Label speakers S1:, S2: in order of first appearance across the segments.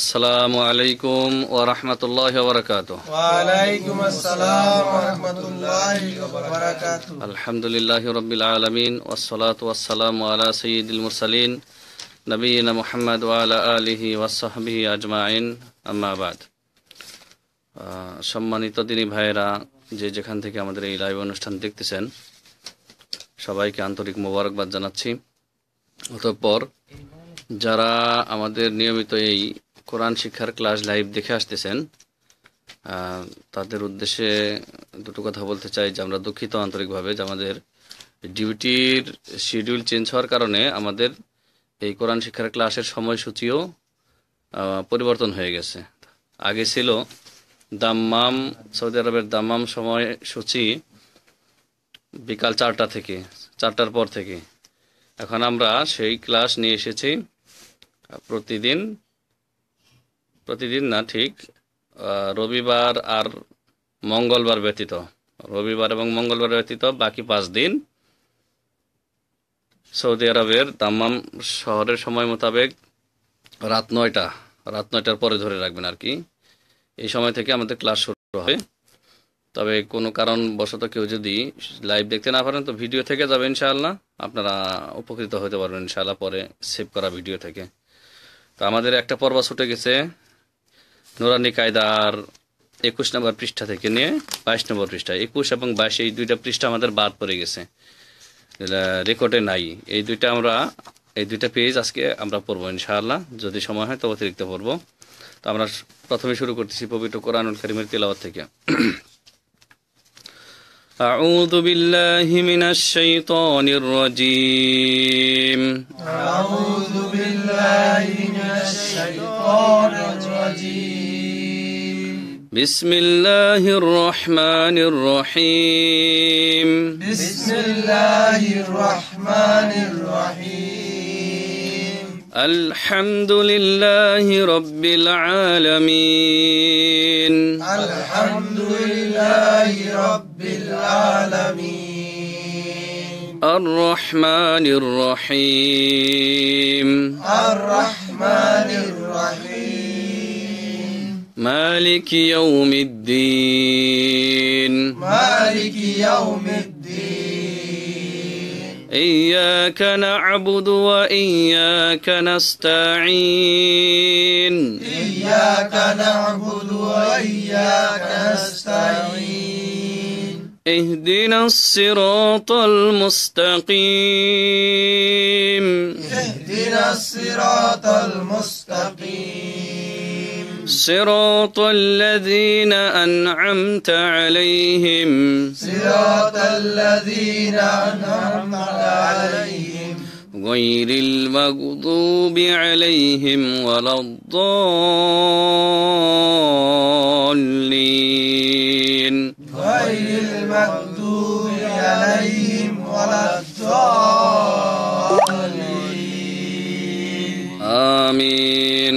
S1: আসসালামু আলাইকুম ওয়া রাহমাতুল্লাহি ওয়া বারাকাতুহু ওয়া আলাইকুম আসসালাম ওয়া রাহমাতুল্লাহি ওয়া বারাকাতুহু আলহামদুলিল্লাহি রাব্বিল আলামিন ওয়াস সালাতু ওয়াস সালামু আলা সাইয়্যিদিল মুরসালিন নবীনা মুহাম্মদ ওয়া আলা আলিহি ওয়া সাহবিহি আজমাইন আম্মা বাদ সম্মানিত দিনী ভাইরা যে যেখান থেকে আমাদের এই লাইভ অনুষ্ঠান দেখতেছেন সবাইকে আন্তরিক মোবারকবাদ জানাচ্ছি অতঃপর যারা আমাদের নিয়মিত এই কোরআন শিক্ষার ক্লাস লাইভ দেখে আসতেছেন তাদের উদ্দেশ্যে দুটো কথা বলতে চাই যে আমরা দুঃখিত আন্তরিকভাবে যে আমাদের ডিউটির শিডিউল চেঞ্জ হওয়ার কারণে আমাদের এই কোরআন শিক্ষার ক্লাসের সময়সূচিও পরিবর্তন হয়ে গেছে আগে ছিল দাম্মাম সৌদি আরবের দাম্মাম সময়সূচি বিকাল চারটা থেকে চারটার পর থেকে এখন আমরা সেই ক্লাস নিয়ে এসেছি প্রতিদিন প্রতিদিন না ঠিক রবিবার আর মঙ্গলবার ব্যতীত রবিবার এবং মঙ্গলবার ব্যতীত বাকি পাঁচ দিন সৌদি আরবের তাম্মাম শহরের সময় মোতাবেক রাত নয়টা রাত নয়টার পরে ধরে রাখবেন আর কি এই সময় থেকে আমাদের ক্লাস শুরু হবে তবে কোনো কারণ বশত কেউ যদি লাইভ দেখতে না পারেন তো ভিডিও থেকে যাবে ইনশাআল্লাহ আপনারা উপকৃত হতে পারবেন ইনশাআল্লাহ পরে সেভ করা ভিডিও থেকে তো আমাদের একটা পর্ব ছুটে গেছে নোরানি কায়দার একুশ নম্বর পৃষ্ঠা থেকে নিয়ে বাইশ নম্বর পৃষ্ঠা একুশ এবং বাইশ এই দুইটা পৃষ্ঠা আমাদের বাদ পড়ে গেছে রেকর্ডে নাই এই দুইটা আমরা এই দুইটা পেজ আজকে আমরা পড়বো ইনশাআল্লাহ যদি সময় হয় তো অতিরিক্ত পড়বো তো আমরা প্রথমে শুরু করতেছি পবিত্র কোরআনুল করিমের তেলাওয়ার থেকে أعوذ بالله من الشيطان الرجيم أعوذ بالله من الشيطان الرجيم بسم الله الرحمن الرحيم بسم الله الرحمن الرحيم الحمد لله رب العالمين الحمد لله رب العالمين الرحمن الرحيم الرحمن الرحيم مالك يوم الدين مالك يوم الدين إياك نعبد وإياك نستعين إياك نعبد وإياك نستعين اهدنا الصراط المستقيم اهدنا الصراط المستقيم صراط الذين أنعمت عليهم صراط الذين أنعمت عليهم غير المغضوب عليهم ولا الضالين غير المغضوب عليهم ولا الضالين آمين,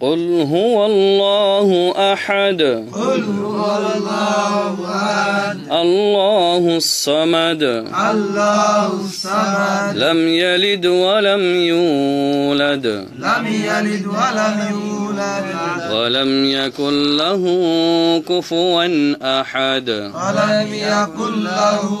S1: قل هو الله أحد قل هو الله أحد الله الصمد الله الصمد لم يلد ولم يولد لم يلد ولم يولد ولم يكن له كفوا أحد ولم يكن له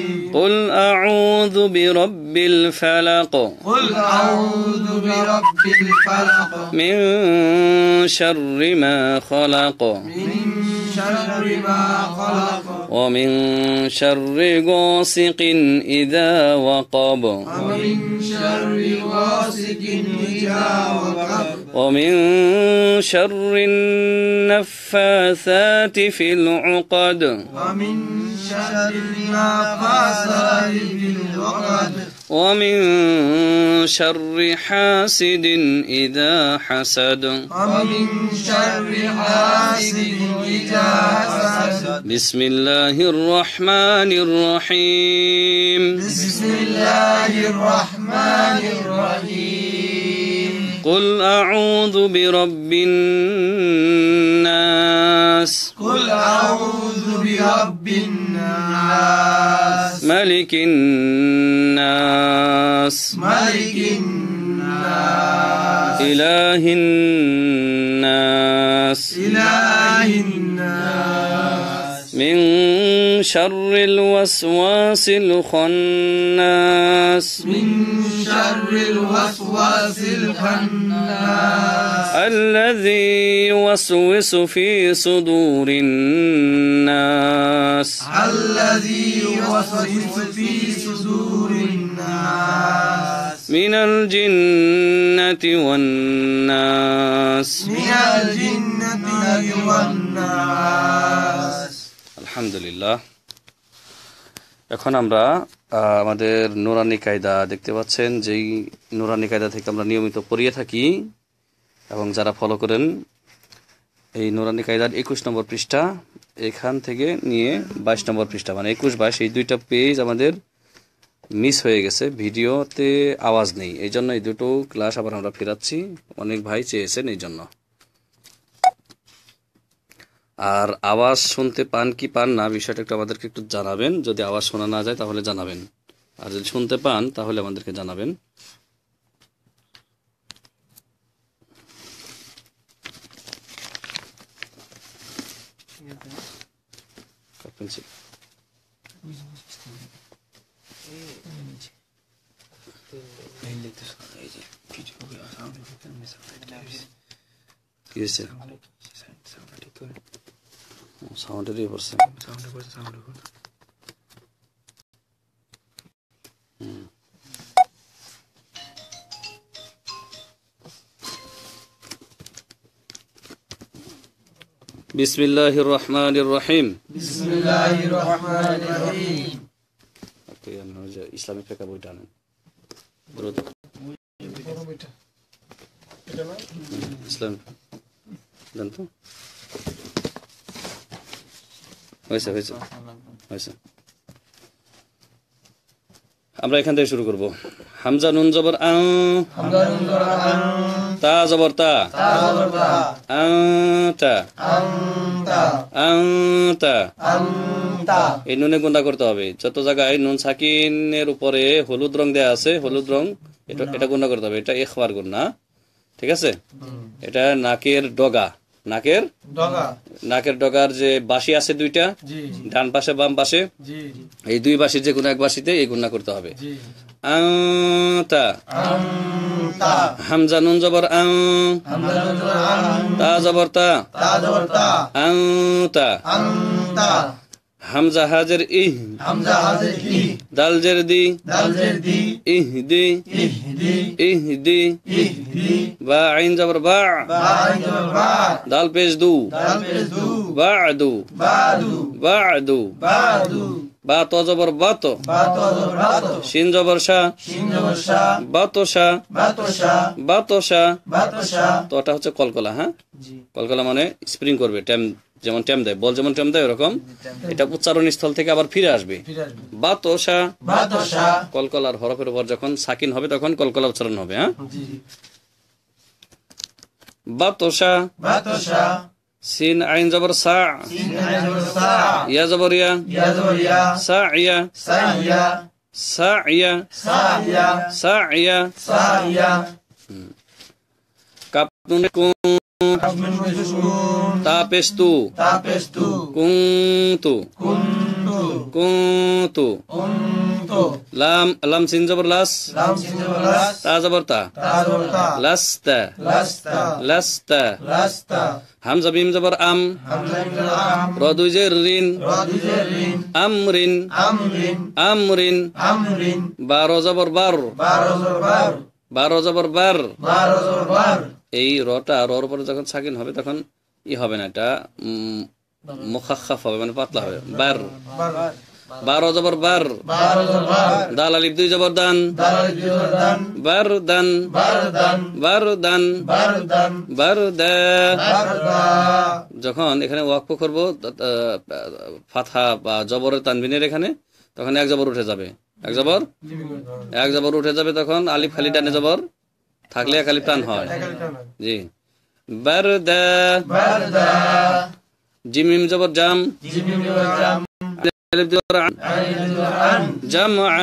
S1: قل أعوذ برب الفلق قل أعوذ برب الفلق من شر ما خلق من شر ما خلق ومن شر غاسق إذا وقب ومن شر غاسق إذا وقب ومن شر النفاثات في العقد ومن شر النفاثات ومن شر حاسد إذا حسد ومن شر حاسد إذا حسد بسم الله الرحمن الرحيم بسم الله الرحمن الرحيم قل أعوذ برب الناس قل أعوذ برب الناس ملك الناس ملك الناس إله الناس إله الناس من من شر الوسواس الخناس من شر الوسواس الخناس الذي يوسوس في صدور الناس الذي يوسوس في صدور الناس من الجنة والناس من الجنة والناس الحمد لله এখন আমরা আমাদের নুরানি কায়দা দেখতে পাচ্ছেন যেই নুরানি কায়দা থেকে আমরা নিয়মিত পড়িয়ে থাকি এবং যারা ফলো করেন এই নুরানি কায়দার একুশ নম্বর পৃষ্ঠা এখান থেকে নিয়ে বাইশ নম্বর পৃষ্ঠা মানে একুশ বাইশ এই দুইটা পেজ আমাদের মিস হয়ে গেছে ভিডিওতে আওয়াজ নেই এই জন্য এই দুটো ক্লাস আবার আমরা ফেরাচ্ছি অনেক ভাই চেয়েছেন এই জন্য আর আওয়াজ শুনতে পান কি পান না বিষয়টা একটু আমাদেরকে একটু জানাবেন যদি আওয়াজ শোনা না যায় তাহলে জানাবেন আর যদি শুনতে পান তাহলে আমাদেরকে জানাবেন কি হয়েছে সাউন্ডে দিয়ে পড়ছে সাউন্ডে পড়ছে সাউন্ডে পড়ছে হুম بسم الله الرحمن الرحيم بسم الله الرحمن الرحيم আপনি আমার যে ইসলামিক ফিকহ বইটা আনেন দ্রুত ইসলাম জানতো হয়েছে আচ্ছা, হয়েছে আচ্ছা, আচ্ছা। হয়েছে আমরা এখান থেকে শুরু করব হামজা নুন জবর তা জবর তা এই নুনে গুন্দা করতে হবে যত জায়গায় নুন সাকিনের উপরে হলুদ রং দেয়া আছে হলুদ রং এটা এটা গুন্দা করতে হবে এটা এখবার গুন্না ঠিক আছে এটা নাকের ডগা নাকের নাকের ডগার যে বাসি আছে দুইটা ডান পাশে বাম পাশে এই দুই বাসি যে কোনো এক বাসিতে এই গুণা করতে হবে হামজা নুন জবর আং তা জবর তা আং তা হামজা হাজের ইহ হামজা হাজের ই দাল জের দি দাল জের দি ইহ দি ইহ দি ইহ দি ইহ দি বা আইন জবর বা বা আইন জবর বা দাল পেশ দু দাল পেশ দু বাদু বাদু বাদু বাদু বা তো জবর বাত শিন জবর বা বাতসা বাতসা বাতসা তোটা হচ্ছে কলকলা হ্যাঁ কলকলা মানে স্প্রিং করবে টাইম যেমন টেম দেয় বল যেমন টেম দেয় ওরকম এটা উচ্চারণ স্থল থেকে আবার ফিরে আসবে বা তোষা কলকলার হরফের উপর যখন সাকিন হবে তখন কলকলা উচ্চারণ হবে হ্যাঁ বা তোষা সিন আইন জবর সা ইয়া জবর ইয়া সা ইয়া সা ইয়া সা ইয়া সা সা ইয়া ইয়া কাপ তাপেস্তু তাপেস্তু কুন্তু কুন্তু কুন্তু লাম লাম সিন জবর লাস লাম সিন জবর লাস তা জবর তা তা জবর তা লাস্তা লাস্তা লাস্তা লাস্তা হামজা বিম জবর আম হামজা বিম জবর আম র দুই জের রিন র দুই জের রিন আমরিন আমরিন আমরিন আমরিন বারো জবর বার বারো জবর বার বারো জবর বার বারো জবর বার এই রটা রর পরে যখন সাকিন হবে তখন ই হবে না এটা মুখাক্ষাফ হবে মানে পাতলা হবে বার বারো জবর বার দাল আলিফ দুই জবর দান বার দান বার দান বার যখন এখানে ওয়াকফ করব ফাথা বা জবর তানবিনের এখানে তখন এক জবর উঠে যাবে এক জবর এক জবর উঠে যাবে তখন আলিফ খালি ডানে জবর থাকলে একালি একালিপ্টান হয় জি বারদা বারদা জিম মিম জবর জাম জিম মিম জবর জাম جمعا جمعا جمعا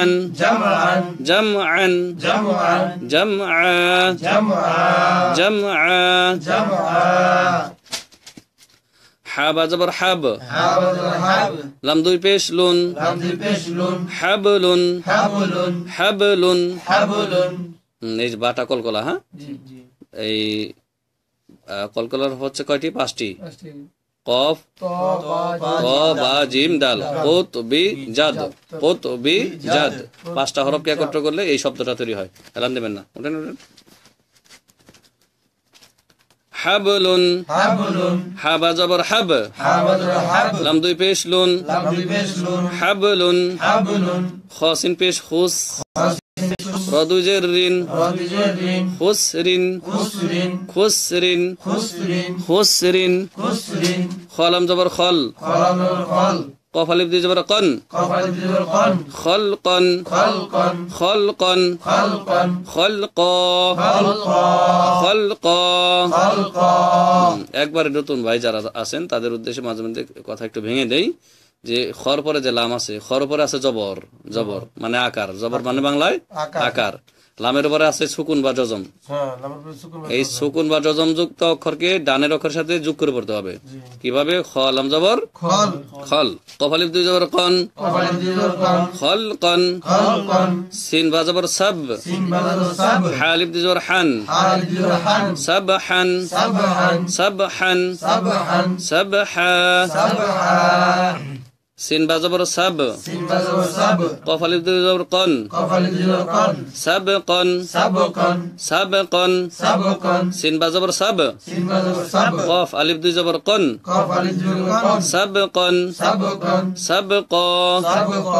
S1: جمعا جمعا جمعا جمعا جمعا حاب زبر حاب حاب زبر حاب لم دوي بيش لون لم دوي بيش لون حبل حبل حبل حبل এই বাটা কলকলা হ্যাঁ এই কলকলার হচ্ছে কয়টি পাঁচটি কফ ক বা জিম ডাল কোত বি জাদ কোত বি জাদ পাঁচটা হরফকে একত্র করলে এই শব্দটা তৈরি হয় এলাম দেবেন না ওঠেন حبل حبل حب زبر حب حب زبر حب لم دوي پیش لون لم دوي پیش لون حبل حبل خاصين پیش خوس رادو جرين رادو جرين خسرين خسرين خسرين خسرين خسرين خالم زبر خال خالم زبر خال قف الف جبر قن قف الف جبر قن خلقا خلقا خلقا خلقا خلقا خلقا خلقا একবার নতুন ভাই যারা আছেন তাদের উদ্দেশ্যে মাঝে মধ্যে কথা একটু ভেঙে দেই যে খর পরে যে লাম আছে খর পরে আছে জবর জবর মানে আকার জবর মানে বাংলায় আকার লামের উপরে আছে সুকুন বা জজম হ্যাঁ, এই সুকুন বা জজম যুক্ত অক্ষরকে ডানের অক্ষর সাথে যোগ করে পড়তে হবে কিভাবে খ লাম জবর খল কফালিফ দুই জবর কন খল কন সিন বা জবর সব হালিফ দুই জবর হান সব হান সব হান সব হা সিন সাব সিন সাব কফ আলিফ জবর কন কফ আলিফ দুই জবর কন সাব কন সাব কন সাব কন সাব কন সিন সাব সিন সাব কফ আলিফ জবর কন কফ আলিফ জবর কন সাব কন সাব কন সাব ক সাব ক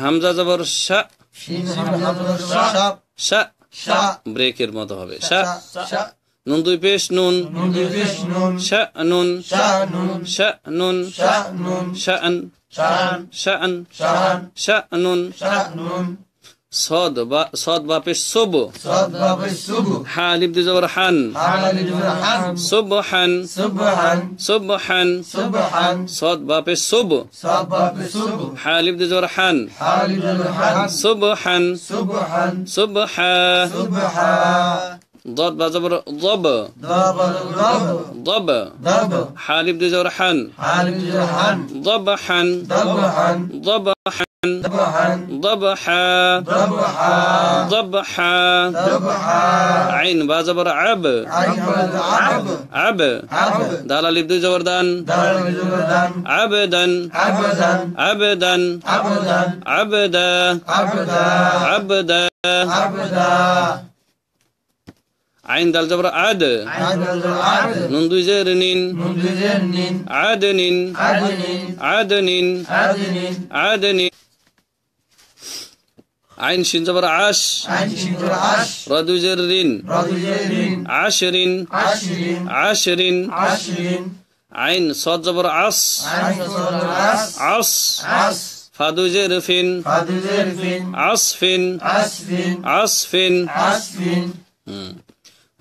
S1: হামজা জবর শা হামজা জবর শা শা ব্রেকের মতো হবে শা শা نمضي بيش نون شأن شأن شأن شأن شأن صاد با صاد با بيش صب صاد با بيش صب حالب دي زور حن حالب دي حن صبحن صبحن صبحن صبحن صاد با بيش صب صاد با بيش صب حالب دي زور حن حالب دي حن صبحن صبحن صبحا صبحا ضرب زبر ضب ضب ضب ضب ضب حالب جرحا حالب جرحا ضبحا ضبحا ضبحا ضبحا ضبحا ضبحا ضبحا ضبحا عين بازبر عب عب عب دال لبد زوردان عبدا عبدا عبدا عبدا عبدا عبدا عند الجبر عد عند الجبر عد نون دو جرنين نون دو جرنين عدنين عدنين عدنين عدنين عدنين عين شين جبر عاش عين شين جبر عاش ردو جرين ردو جرين عشرين عشرين عشرين عشرين عين صاد جبر عص عين صاد جبر عص عص عص فادو فين فادو فين عصفين عصفين عصفين عصفين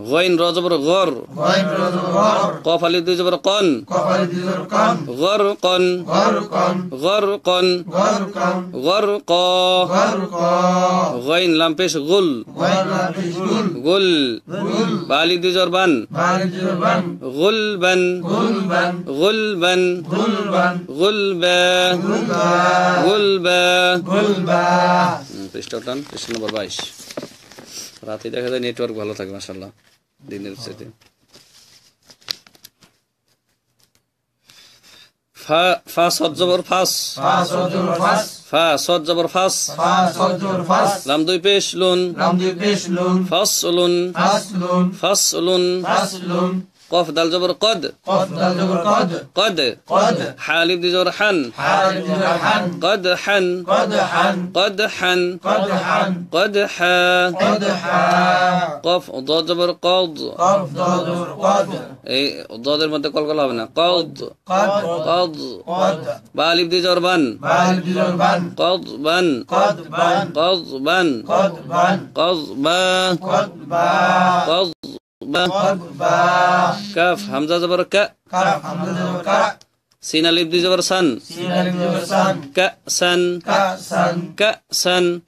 S1: غين را زبر غر غين را زبر غر قاف علي دي زبر قن قاف علي دي زبر قن غر قن غر قن غر قن غر قن غر قا غر قا غين لام بيش غل غين لام بيش غل غل غل بالي دي زبر بن بالي دي زبر بن غل بن غل بن غل بن غل بن غل با غل با غل با غل با بيش উঠান পৃষ্ঠা নম্বর 22 রাতে দেখা যায় নেটওয়ার্ক ভালো থাকে মাসাল্লাহ দিনের চাইতে ফা ফাস ফা দুই ফাস লুন ফাস লুন ফাস লুন قف دال جبر قد قاف دال جبر قد قد قد حالب دي جبر حن حالب دي جبر حن قد حن قد حن قد حن قد حن قد حا قد حا قاف ضاد جبر قد قاف ضاد جبر قد এই إيه، ضادের মধ্যে কলকল হবে না قد قد قد قد بالب دي جبر بن بالب دي جبر بن قد بن قد بن قد بن قد بن قد با قد با قد كاف همزة زبر ك كاف همزة زبر ك سين الف دي زبر سن سين الف دي زبر سن ك سن ك سن ك سن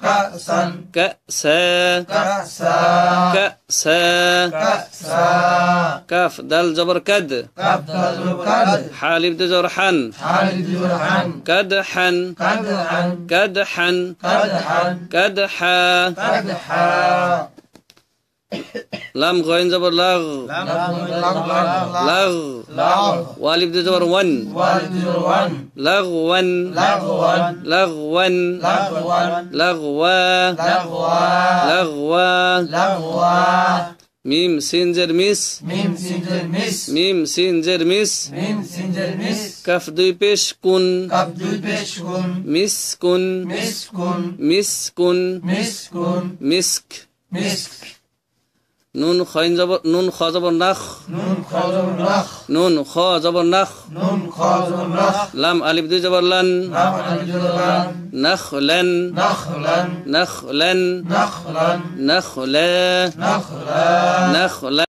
S1: ك سن ك سا ك سا ك سا ك سا كاف دال زبر كد كاف دال زبر كد حالف دي زبر حن حالف دي زبر حن كد حن كد حن كد حن كد حن كد حا كد حا لام غين زبر لغ لغ والف دي زبر ون زبر ون ون ون ون ون لغوا لغوا لغوا لغوا لغوا لغوا ميم سين زر ميس ميم سين زر ميس ميم سين زر ميس ميم سين زر ميس كاف دوي بيش كون كاف دوي بيش كون ميس كون ميس كون ميس كون ميس كون ميسك ميسك نون خاين زبر نون خازبر نخ نون خازبر نخ نون خازبر نخ نون خازبر نخ لام الف دو زبر لن لام الف دو زبر لن نخ لن نخ لن نخ لن نخ لن نخ لن نخ لن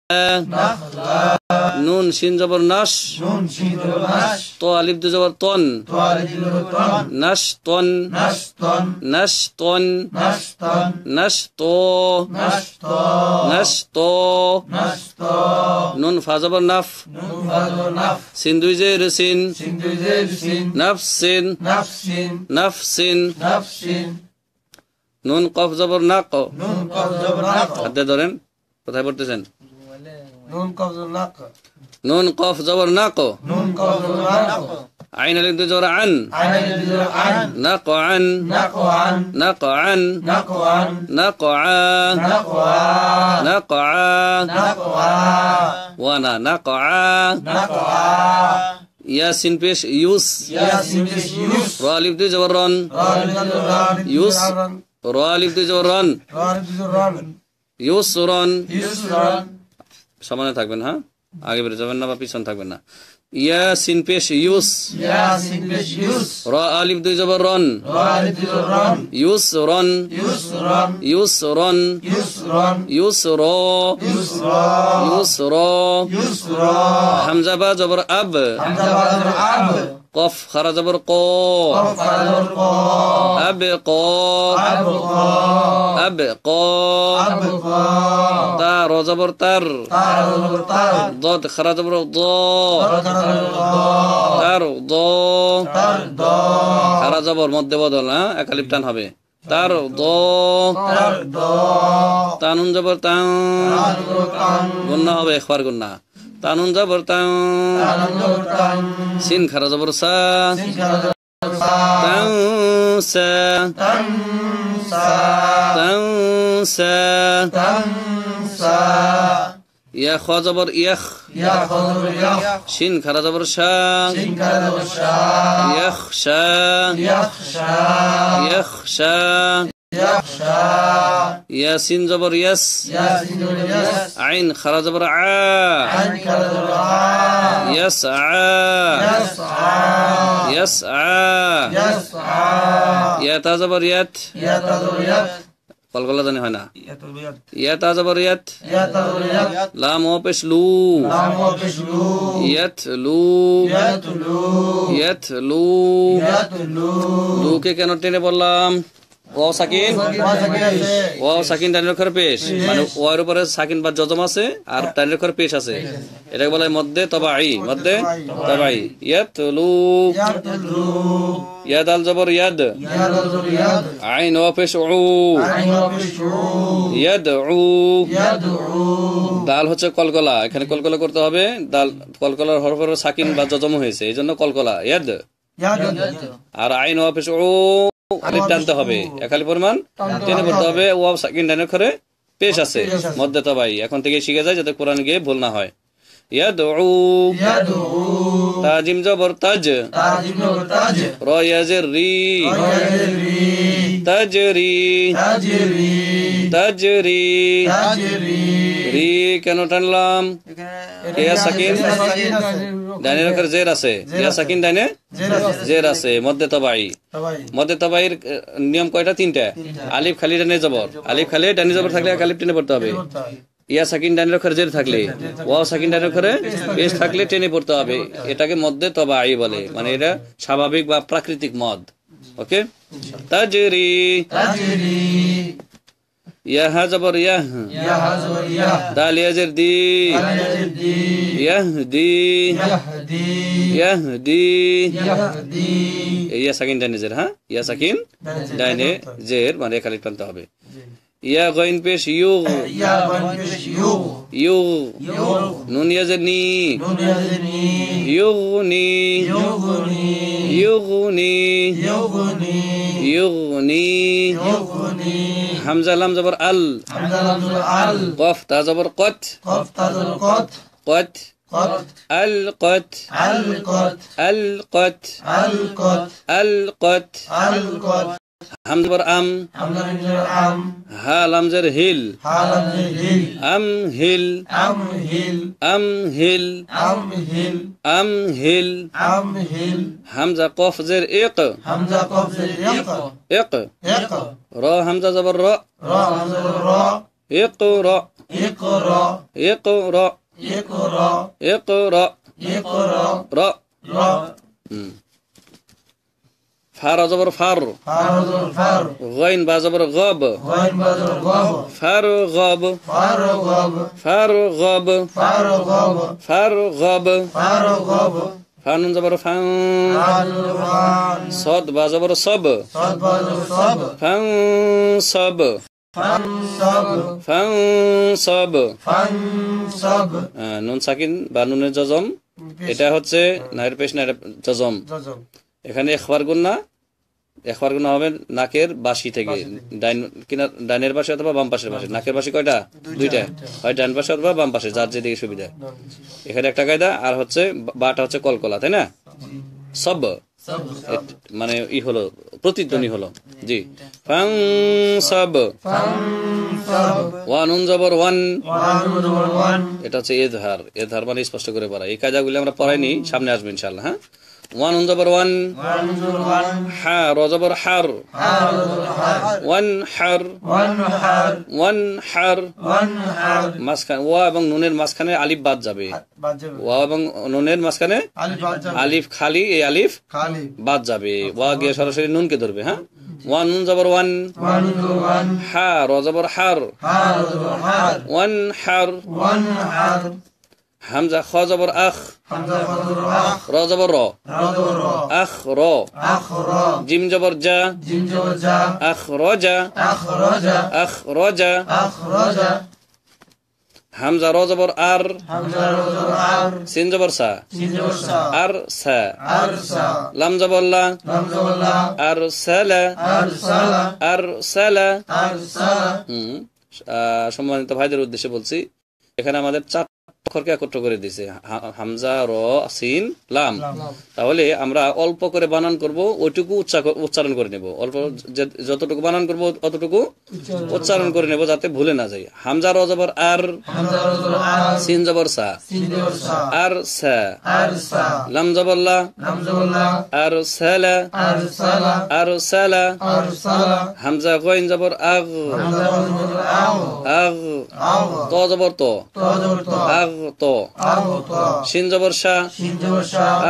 S1: নুন সিন জবর নাস তো আলিফ দু জবর তন নাস তন নাস তন নাস তো নাস তো নুন ফা জবর নাফ সিন দুই জের সিন নাফ সিন নাফ সিন নুন কফ জবর নাক হাতে ধরেন কোথায় পড়তেছেন نون قاف زبر ناقو نون قاف زبر ناقو نون قاف زبر ناقة عين الانتظار عن عين ناقو عن ناقو عن ناقو عن ناقو عن ناقو عن ناقو عن ناقو عن وانا ناقو عن ياسين بيش يوس ياسين بيش يوس رالف دي جبران يوس رالف دي جبران يسرا يسرا সমানে থাকবেন হ্যাঁ আগে বেড়ে যাবেন না বা পিছন থাকবেন না يا سين بيش يوس يا سين بيش يوس را ألف دو جبر رن را ألف دو جبر رن يوس رن يوس رن يوس رن يوس رن يوس را يوس را يوس را يوس را حمزة با جبر أب حمزة با جبر أب قف خرج برقا قف خرج برقا أبقى أبقى أبقى أبقى تار وزبر تر تار وزبر تر ضاد خرج برضا তার সারা জবর মধ্যে বদল হ্যাঁ একালিপ টান হবে তার তানুন জবর তান গুন্না হবে একবার গুন্না তানুন জবর তান সিন খারা জবর সা تنسى تنسى تنسى تنسى يا خا يخ يا خا يخ شين كرا زبر شا شين كرا زبر شا يخشى يخشى يخشى يخشى يا زبر يس يا زبر يس عين خرا زبر عا عين خرا زبر عا يسعى يسعى يسعى يسعى يا تا زبر يت يا تا زبر يت কলকলা জানি হয় না ইয়াত আজ আজাবর ইয়াত লাম ও পেশ লু ইয়াত লু ইয়াত লু লুকে কেন টেনে বললাম ওয়াও সাকিন ওয়াও সাকিন অক্ষর পেশ মানে ওয়ার উপরে সাকিন বা যজম আছে আর ডাইনের অক্ষর পেশ আছে এটাকে বলে মধ্যে তবাই মধ্যে তবাই ইয়াদ আল জবর ইয়াদ আইন ওয়া পেশ উ ইয়াদউ দাল হচ্ছে কলকলা এখানে কলকলা করতে হবে দাল কলকলার হরফ সাকিন বা যজম হয়েছে এই জন্য কলকলা ইয়াদ আর আইন ওয়া পেশ উ আলিফ টানতে হবে একালি পরিমাণ টেনে পড়তে হবে ওয়াব সাকিন ডানের করে পেশ আছে মধ্যতা ভাই এখন থেকে শিখে যায় যাতে কোরআন গিয়ে ভুল না হয় يدعو يدعو تاجم جبر তাজ تاجم جبر تج را يجري تجري تجري تجري تجري রি কেন টানলাম ইয়া সাকিন ডাইনের অক্ষর জের আছে ইয়া সাকিন ডাইনে জের আছে মধ্যে তবাই মধ্যে তবাইয়ের নিয়ম কয়টা তিনটা আলিফ খালি ডানে জবর আলিফ খালি ডানে জবর থাকলে আলিফ টেনে পড়তে হবে ইয়া সাকিন ডানের খরে জের থাকলে ওয়া সাকিন ডানের খরে এস থাকলে টেনে পড়তে হবে এটাকে মধ্যে তবে আই বলে মানে এটা স্বাভাবিক বা প্রাকৃতিক মদ ওকে তাজরি ইয়াহা জবর ইয়াহ দাল ইয়াজের দি ইয়াহদি ইয়াহদি ইয়া সাকিন ডাইনে জের হ্যাঁ ইয়া সাকিন ডাইনে জের মানে একালি টানতে হবে يا غين بيش يوغ يا غين بيش يوغ يوغ يوغ نون يزني نون يزني يغني يغني يغني يغني يغني يغني حمزة لام زبر ال حمزة لام زبر ال قف تا زبر قت قف تا زبر قت قت قط القت القت القت القت القت القت حمزة برأم حمزة برأم ها هيل ها هيل أم هيل أم هيل أم هيل أم هيل أم هيل أم هيل حمزة قاف زر إق حمزة قاف زر إق إق إق را حمزة زبر را را حمزة را إقرا إقرا إقرا إقرا إقرا إقرا را را ফার অজবর ফার গইন বা জবর গব ফার গব ফার গব ফার গব ফানুন জবর ফান সদ বা জবর সব ফাং সব ফাং সব নুন সাকিন বা নুনের জজম এটা হচ্ছে নাইর পেশ জজম এখানে এখবার গুন্না এখবার গুন্না হবে নাকের বাসি থেকে ডাইন কিনার ডাইনের পাশে অথবা বাম পাশের পাশে নাকের বাসি কয়টা দুইটা হয় ডাইন পাশে অথবা বাম পাশে যার যেদিকে সুবিধা এখানে একটা কায়দা আর হচ্ছে বাটা হচ্ছে কলকলা তাই না সব মানে ই হলো প্রতিধ্বনি হলো জি ফাং সব ওয়ান উন জবর ওয়ান এটা হচ্ছে এ ধার মানে স্পষ্ট করে পড়া এই কাজাগুলি আমরা পড়াইনি সামনে আসবো ইনশাল্লাহ হ্যাঁ وان زبر وان حار زبر حر وانحر وانحر মাঝখানে ও এবং নুনের মাঝখানে আলিফ বাদ যাবে ও এবং নুনের মাঝখানে আলিফ খালি এই আলিফ বাদ যাবে ওয়া গিয়ে সরাসরি নুনকে ধরবে হ্যাঁ ওয়ান নুন জবর ওয়ান হা র জবর হার ওয়ান হার হামজা খ জবর আখ র জবর র আখ র জিম জবর জা আখ জা আখ জা হামজা র জবর আর সিন জবর সা আর সা লাম জবর লা আর সালা আর সালা সম্মানিত ভাইদের উদ্দেশ্যে বলছি এখানে আমাদের চার অক্ষরকে একত্র করে দিছে হামজা র সিন লাম তাহলে আমরা অল্প করে বানান করব ওইটুকু উচ্চারণ করে নেব অল্প যতটুকু বানান করব অতটুকু উচ্চারণ করে নেব যাতে ভুলে না যাই হামজা র জবর আর সিন জবর সা আর সা লাম জবর লা আর সালা আর সালা হামজা গইন জবর আগ আগ ত জবর তো আগ أغطى أغطى شين জবরশা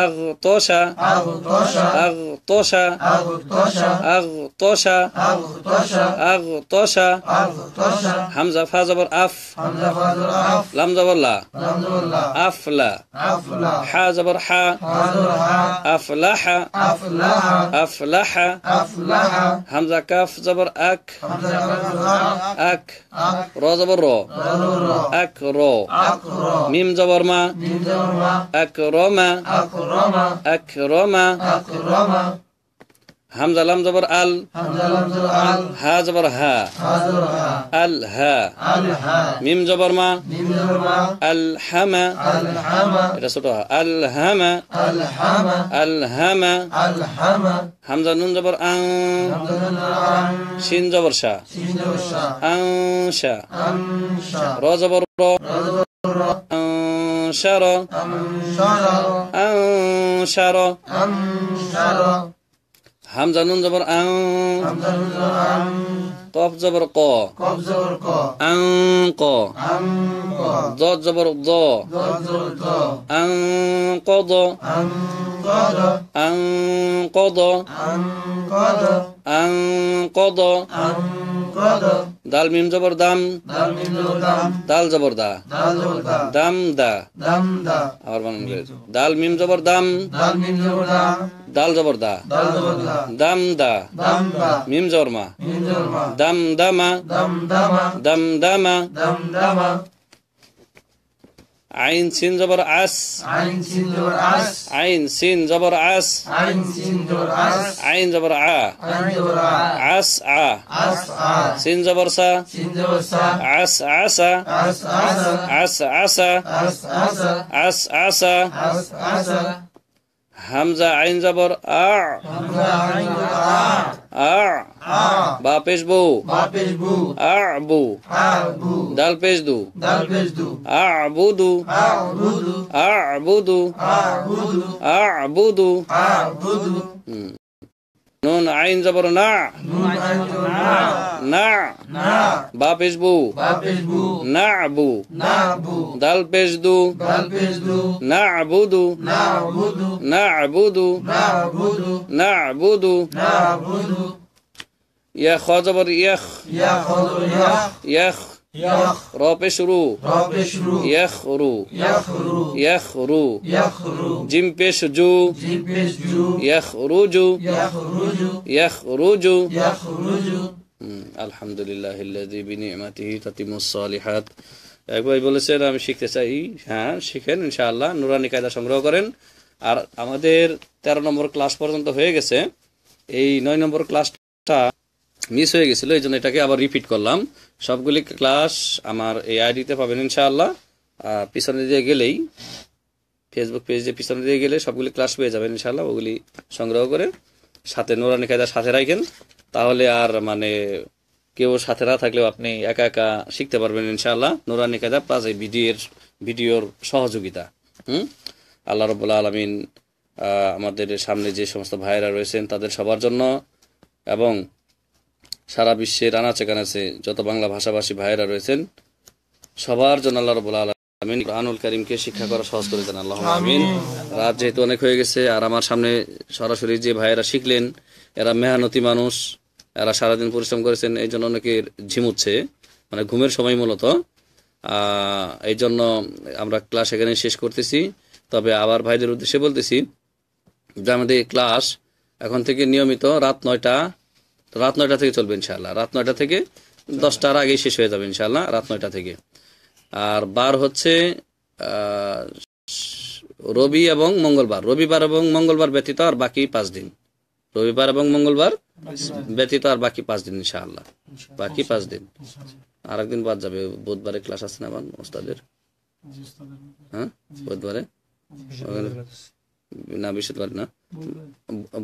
S1: أغطوشا أغطوشا أغطوشا أغطوشا أغطوشا أغطوشا أغطوشا أغطوشا أغطشا أغطشا حمزة فا জবর أف حمزة فا জবর أف لام জবর لا لام জবর لا أفلا أفلا حا জবর حا حا জবর حا أفلح أفلح أفلح أفلح حمزة كاف زبر أك حمزة كاف زبر أك أك را জবর رو أكرو أكرو آه. ميم زبر أكرما أكرما أكرما أكرما أكرم حمزة لام زبر ال حمزة لام زبر ال ها زبر ها ال ها ها ميم زبر ما ميم زبر ما الحما الحما إذا صوتها الحما الحما الحما الحما حمزة نون زبر أن حمزة نون شين زبر شا شين زبر شا أن شا أن شا را زبر أنشر أنشر أنشر أنشر همزة نون زبر أن همزة نون زبر أن কফ জবর ক আং ক দ জবর দ দ জবর দ আং কদ আং আং কদ আং কদ আং দাম ডাল মিম জবর দা দাম দা দাম দা আবার বানান জবর দাম दाल जबर दा दाम दा मिम जबरमा दाम दामा दाम दामा आइन सिन जबर आस आइन सिन जबर आस आइन जबर आ आस आ सिन जबर सा आस आसा आस आसा आस आसा आस आसा হামজা আইন জাবর আ আ বা পেশ বউ আবু ডাল দাল পেশ দু আ বুদু আ বুদু আবু দু আ বুদু হুম নুন আইন জবর না না বা পেশবু না আবু দাল পেশদু না আবুদু না আবুদু না আবুদু ইয়া খ জবর ইয়াখ ইয়াখ রপে শুরু ইয়াখরু ইয়াখরু জিম পে সুজু ইয়াখরুজু ইয়াখরুজু আলহামদুলিল্লাহ বিনিয়মাতিহি তাতিমুস সালিহাত এক ভাই বলেছেন আমি শিখতে চাই হ্যাঁ শিখেন ইনশাআল্লাহ নুরানি কায়দা সংগ্রহ করেন আর আমাদের তেরো নম্বর ক্লাস পর্যন্ত হয়ে গেছে এই নয় নম্বর ক্লাসটা মিস হয়ে গেছিল এই জন্য এটাকে আবার রিপিট করলাম সবগুলি ক্লাস আমার এই আইডিতে পাবেন ইনশাআল্লাহ পিছনে দিয়ে গেলেই ফেসবুক পেজে পিছনে দিয়ে গেলে সবগুলি ক্লাস পেয়ে যাবেন ইনশাআল্লাহ ওগুলি সংগ্রহ করে সাথে নোরানি কায়দা সাথে রাখেন তাহলে আর মানে কেউ সাথে না থাকলেও আপনি একা একা শিখতে পারবেন ইনশাআল্লাহ নোরানি কায়দা প্লাস এই ভিডিওর ভিডিওর সহযোগিতা হুম আল্লাহ রবুল্লা আলমিন আমাদের সামনে যে সমস্ত ভাইরা রয়েছেন তাদের সবার জন্য এবং সারা বিশ্বের আনাচে কানাচে যত বাংলা ভাষাভাষী ভাইয়েরা রয়েছেন সবার জন্য আল্লাহ রবুল আমিন আনুল করিমকে শিক্ষা করা সহজ করে দেন আল্লাহ আমিন রাত যেহেতু অনেক হয়ে গেছে আর আমার সামনে সরাসরি যে ভাইয়েরা শিখলেন এরা মেহানতি মানুষ এরা সারাদিন পরিশ্রম করেছেন এই জন্য অনেকে ঝিমুচ্ছে মানে ঘুমের সময় মূলত এই জন্য আমরা ক্লাস এখানে শেষ করতেছি তবে আবার ভাইদের উদ্দেশ্যে বলতেছি যে আমাদের ক্লাস এখন থেকে নিয়মিত রাত নয়টা রাত নয়টা থেকে চলবে ইনশাল্লাহ রাত নয়টা থেকে দশটার আগেই শেষ হয়ে যাবে ইনশাল্লাহ রাত নয়টা থেকে আর বার হচ্ছে রবি এবং মঙ্গলবার রবিবার এবং মঙ্গলবার ব্যতীত আর বাকি পাঁচ দিন রবিবার এবং মঙ্গলবার ব্যতীত আর বাকি পাঁচ দিন ইনশাআল্লাহ বাকি পাঁচ দিন আর একদিন বাদ যাবে বুধবারে ক্লাস আছে না আমার ওস্তাদের হ্যাঁ বুধবারে না বৃহস্পতিবার না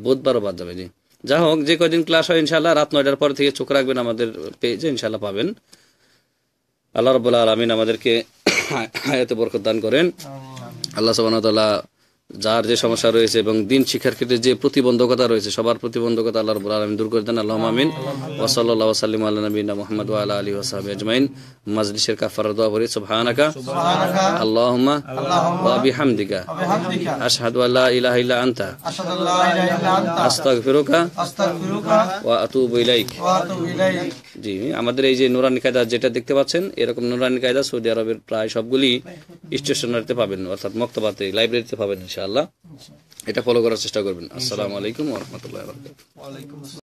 S1: বুধবারও বাদ যাবে জি যা হোক যে কয়দিন ক্লাস হয় ইনশাল্লাহ রাত নয়টার পর থেকে চোখ রাখবেন আমাদের পেজে ইনশাল্লাহ পাবেন আল্লাহ রবুল্লাহ আলমিন আমাদেরকে হায়াতে বরকত দান করেন আল্লাহ সবান যার যে সমস্যা রয়েছে এবং দিন শিক্ষার ক্ষেত্রে যে প্রতিবন্ধকতা রয়েছে সবার প্রতিবন্ধকতা আল্লাহ রবুল আলমিন দূর করে দেন আল্লাহ আমিন ওসল্লা সাল্লিম আল্লাহ নবীন মোহাম্মদ আল্লাহ আলী ওসাহাবি আজমাইন মাজলিসের কাফার দোয়া ভরি সুবহানাকা আল্লাহুম্মা ওয়া বিহামদিকা আশহাদু আল্লা ইলাহা ইল্লা আনতা আস্তাগফিরুকা ওয়া আতুবু ইলাইক জি আমাদের এই যে নুরানি কায়দা যেটা দেখতে পাচ্ছেন এরকম নুরানি কায়দা সৌদি আরবের প্রায় সবগুলি স্টেশনারিতে পাবেন অর্থাৎ মক্তবাতে লাইব্রেরিতে পাবেন ইনশাআল্লাহ ইনশাআল্লাহ এটা ফলো করার চেষ্টা করবেন আসসালামু আলাইকুম ওরহমতুল্লাহ